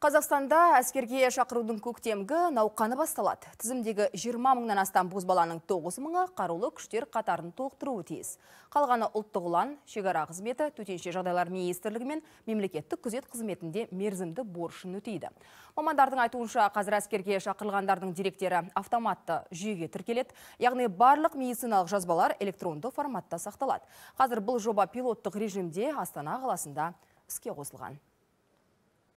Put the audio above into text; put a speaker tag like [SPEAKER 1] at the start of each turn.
[SPEAKER 1] Қазақстанда әскерге шақырудың көктемгі науқаны басталады. Тізімдегі 20 мыңнан астам бозбаланың 9 мыңы қарулы күштер қатарын толықтыруы тиіс. Қалғаны ұлттық ұлан, шекара қызметі, төтенше жағдайлар министрлігі мен мемлекеттік күзет қызметінде мерзімді борышын өтейді. Мамандардың айтуынша қазір әскерге шақырылғандардың деректері автоматты жүйеге тіркеледі, яғни барлық медициналық жазбалар электронды форматта сақталады. Қазір бұл жоба пилоттық режимде Астана қаласында іске қосылған